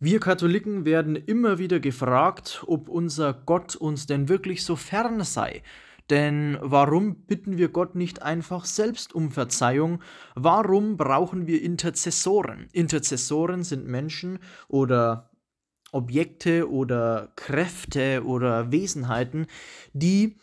Wir Katholiken werden immer wieder gefragt, ob unser Gott uns denn wirklich so fern sei. Denn warum bitten wir Gott nicht einfach selbst um Verzeihung? Warum brauchen wir Interzessoren? Interzessoren sind Menschen oder Objekte oder Kräfte oder Wesenheiten, die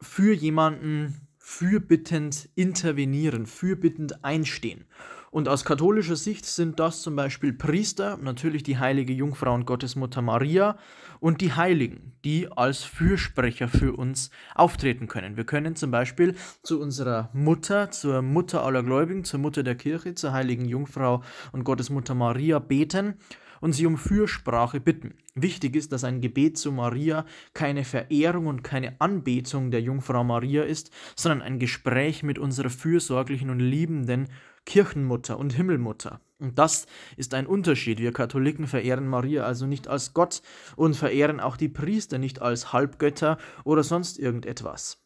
für jemanden fürbittend intervenieren, fürbittend einstehen. Und aus katholischer Sicht sind das zum Beispiel Priester, natürlich die heilige Jungfrau und Gottesmutter Maria und die Heiligen, die als Fürsprecher für uns auftreten können. Wir können zum Beispiel zu unserer Mutter, zur Mutter aller Gläubigen, zur Mutter der Kirche, zur heiligen Jungfrau und Gottesmutter Maria beten und sie um Fürsprache bitten. Wichtig ist, dass ein Gebet zu Maria keine Verehrung und keine Anbetung der Jungfrau Maria ist, sondern ein Gespräch mit unserer fürsorglichen und liebenden Kirchenmutter und Himmelmutter. Und das ist ein Unterschied. Wir Katholiken verehren Maria also nicht als Gott und verehren auch die Priester nicht als Halbgötter oder sonst irgendetwas.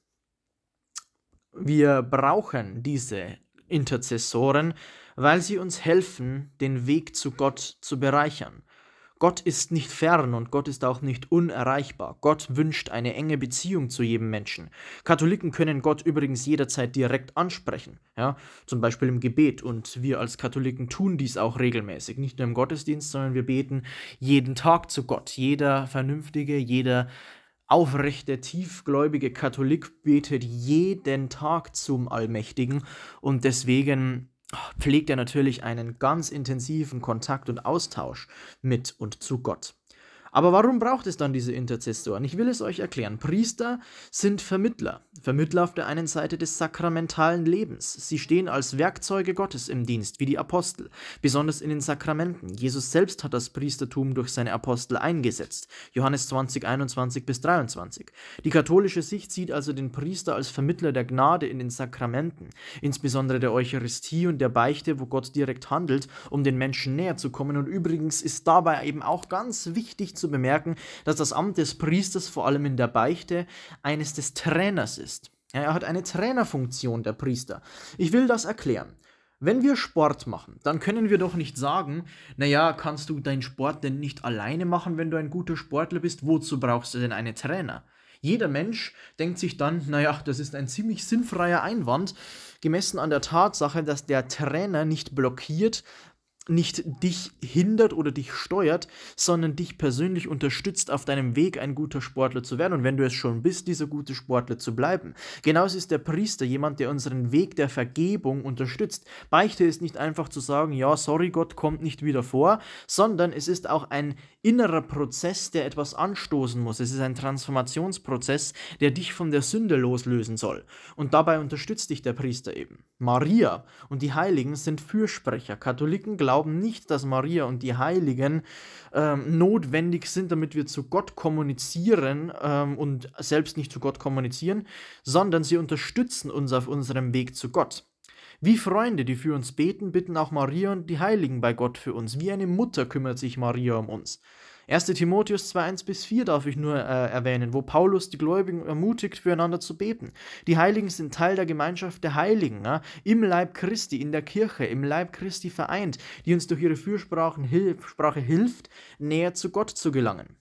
Wir brauchen diese Interzessoren, weil sie uns helfen, den Weg zu Gott zu bereichern. Gott ist nicht fern und Gott ist auch nicht unerreichbar. Gott wünscht eine enge Beziehung zu jedem Menschen. Katholiken können Gott übrigens jederzeit direkt ansprechen, ja, zum Beispiel im Gebet. Und wir als Katholiken tun dies auch regelmäßig. Nicht nur im Gottesdienst, sondern wir beten jeden Tag zu Gott. Jeder vernünftige, jeder aufrechte, tiefgläubige Katholik betet jeden Tag zum Allmächtigen. Und deswegen pflegt er natürlich einen ganz intensiven Kontakt und Austausch mit und zu Gott. Aber warum braucht es dann diese Interzessoren? Ich will es euch erklären. Priester sind Vermittler. Vermittler auf der einen Seite des sakramentalen Lebens. Sie stehen als Werkzeuge Gottes im Dienst, wie die Apostel, besonders in den Sakramenten. Jesus selbst hat das Priestertum durch seine Apostel eingesetzt. Johannes 20, 21 bis 23. Die katholische Sicht sieht also den Priester als Vermittler der Gnade in den Sakramenten, insbesondere der Eucharistie und der Beichte, wo Gott direkt handelt, um den Menschen näher zu kommen. Und übrigens ist dabei eben auch ganz wichtig zu zu bemerken, dass das Amt des Priesters vor allem in der Beichte eines des Trainers ist. Ja, er hat eine Trainerfunktion, der Priester. Ich will das erklären. Wenn wir Sport machen, dann können wir doch nicht sagen, naja, kannst du deinen Sport denn nicht alleine machen, wenn du ein guter Sportler bist? Wozu brauchst du denn einen Trainer? Jeder Mensch denkt sich dann, naja, das ist ein ziemlich sinnfreier Einwand, gemessen an der Tatsache, dass der Trainer nicht blockiert, nicht dich hindert oder dich steuert, sondern dich persönlich unterstützt, auf deinem Weg ein guter Sportler zu werden und wenn du es schon bist, dieser gute Sportler zu bleiben. Genauso ist der Priester jemand, der unseren Weg der Vergebung unterstützt. Beichte ist nicht einfach zu sagen, ja, sorry, Gott kommt nicht wieder vor, sondern es ist auch ein innerer Prozess, der etwas anstoßen muss. Es ist ein Transformationsprozess, der dich von der Sünde loslösen soll. Und dabei unterstützt dich der Priester eben. Maria und die Heiligen sind Fürsprecher. Katholiken glauben, glauben nicht, dass Maria und die Heiligen ähm, notwendig sind, damit wir zu Gott kommunizieren ähm, und selbst nicht zu Gott kommunizieren, sondern sie unterstützen uns auf unserem Weg zu Gott. Wie Freunde, die für uns beten, bitten auch Maria und die Heiligen bei Gott für uns. Wie eine Mutter kümmert sich Maria um uns. 1. Timotheus 2.1 bis 4 darf ich nur äh, erwähnen, wo Paulus die Gläubigen ermutigt, füreinander zu beten. Die Heiligen sind Teil der Gemeinschaft der Heiligen, ja? im Leib Christi, in der Kirche, im Leib Christi vereint, die uns durch ihre Fürsprache hilf, hilft, näher zu Gott zu gelangen.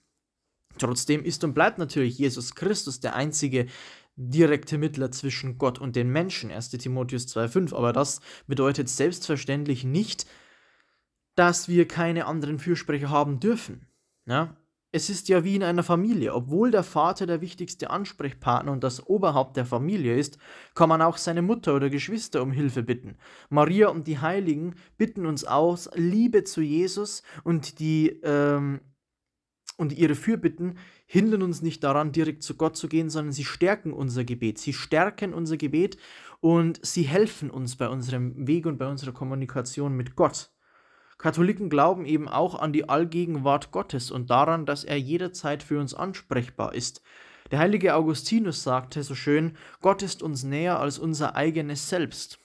Trotzdem ist und bleibt natürlich Jesus Christus der einzige direkte Mittler zwischen Gott und den Menschen, 1 Timotheus 2.5. Aber das bedeutet selbstverständlich nicht, dass wir keine anderen Fürsprecher haben dürfen. Ja? Es ist ja wie in einer Familie. Obwohl der Vater der wichtigste Ansprechpartner und das Oberhaupt der Familie ist, kann man auch seine Mutter oder Geschwister um Hilfe bitten. Maria und die Heiligen bitten uns aus, Liebe zu Jesus und die ähm, und ihre Fürbitten hindern uns nicht daran, direkt zu Gott zu gehen, sondern sie stärken unser Gebet. Sie stärken unser Gebet und sie helfen uns bei unserem Weg und bei unserer Kommunikation mit Gott. Katholiken glauben eben auch an die Allgegenwart Gottes und daran, dass er jederzeit für uns ansprechbar ist. Der heilige Augustinus sagte so schön, Gott ist uns näher als unser eigenes Selbst.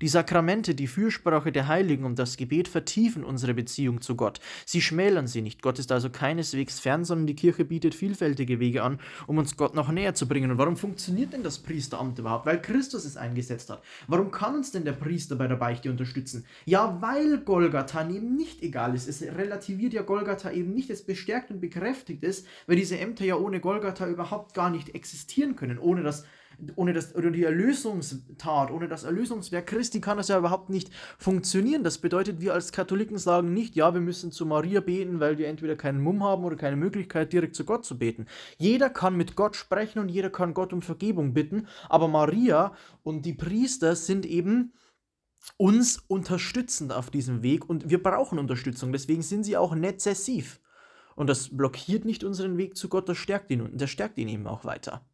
Die Sakramente, die Fürsprache der Heiligen und das Gebet vertiefen unsere Beziehung zu Gott. Sie schmälern sie nicht. Gott ist also keineswegs fern, sondern die Kirche bietet vielfältige Wege an, um uns Gott noch näher zu bringen. Und warum funktioniert denn das Priesteramt überhaupt? Weil Christus es eingesetzt hat. Warum kann uns denn der Priester bei der Beichte unterstützen? Ja, weil Golgatha eben nicht egal ist. Es relativiert ja Golgatha eben nicht. Es bestärkt und bekräftigt es, weil diese Ämter ja ohne Golgatha überhaupt gar nicht existieren können, ohne das ohne, das, oder die Erlösungstat, ohne das Erlösungswerk Christi kann das ja überhaupt nicht funktionieren. Das bedeutet, wir als Katholiken sagen nicht, ja, wir müssen zu Maria beten, weil wir entweder keinen Mumm haben oder keine Möglichkeit, direkt zu Gott zu beten. Jeder kann mit Gott sprechen und jeder kann Gott um Vergebung bitten, aber Maria und die Priester sind eben uns unterstützend auf diesem Weg und wir brauchen Unterstützung, deswegen sind sie auch nezessiv. Und das blockiert nicht unseren Weg zu Gott, das stärkt ihn und das stärkt ihn eben auch weiter.